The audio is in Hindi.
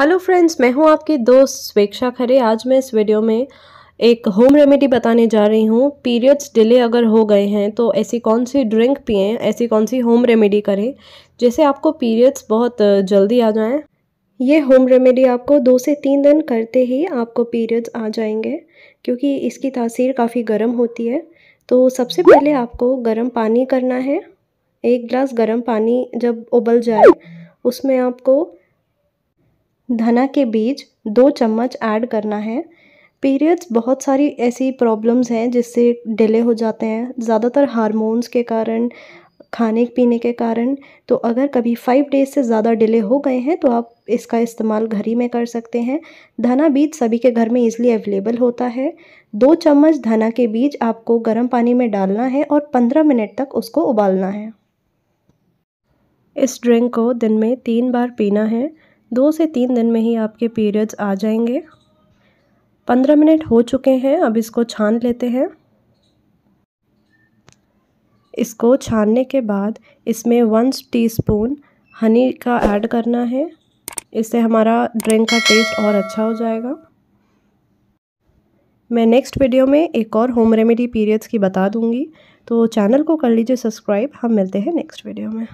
हेलो फ्रेंड्स मैं हूं आपकी दोस्त स्वेक्षा खरे आज मैं इस वीडियो में एक होम रेमेडी बताने जा रही हूं पीरियड्स डिले अगर हो गए हैं तो ऐसी कौन सी ड्रिंक पिए ऐसी कौन सी होम रेमेडी करें जैसे आपको पीरियड्स बहुत जल्दी आ जाएं ये होम रेमेडी आपको दो से तीन दिन करते ही आपको पीरियड्स आ जाएंगे क्योंकि इसकी तासीर काफ़ी गर्म होती है तो सबसे पहले आपको गर्म पानी करना है एक गिलास गर्म पानी जब उबल जाए उसमें आपको धना के बीज दो चम्मच ऐड करना है पीरियड्स बहुत सारी ऐसी प्रॉब्लम्स हैं जिससे डिले हो जाते हैं ज़्यादातर हार्मोन्स के कारण खाने पीने के कारण तो अगर कभी फाइव डेज से ज़्यादा डिले हो गए हैं तो आप इसका इस्तेमाल घर ही में कर सकते हैं धना बीज सभी के घर में ईज़िली अवेलेबल होता है दो चम्मच धना के बीज आपको गर्म पानी में डालना है और पंद्रह मिनट तक उसको उबालना है इस ड्रिंक को दिन में तीन बार पीना है दो से तीन दिन में ही आपके पीरियड्स आ जाएंगे पंद्रह मिनट हो चुके हैं अब इसको छान लेते हैं इसको छानने के बाद इसमें वन टीस्पून हनी का ऐड करना है इससे हमारा ड्रिंक का टेस्ट और अच्छा हो जाएगा मैं नेक्स्ट वीडियो में एक और होम रेमेडी पीरियड्स की बता दूंगी तो चैनल को कर लीजिए सब्सक्राइब हम मिलते हैं नेक्स्ट वीडियो में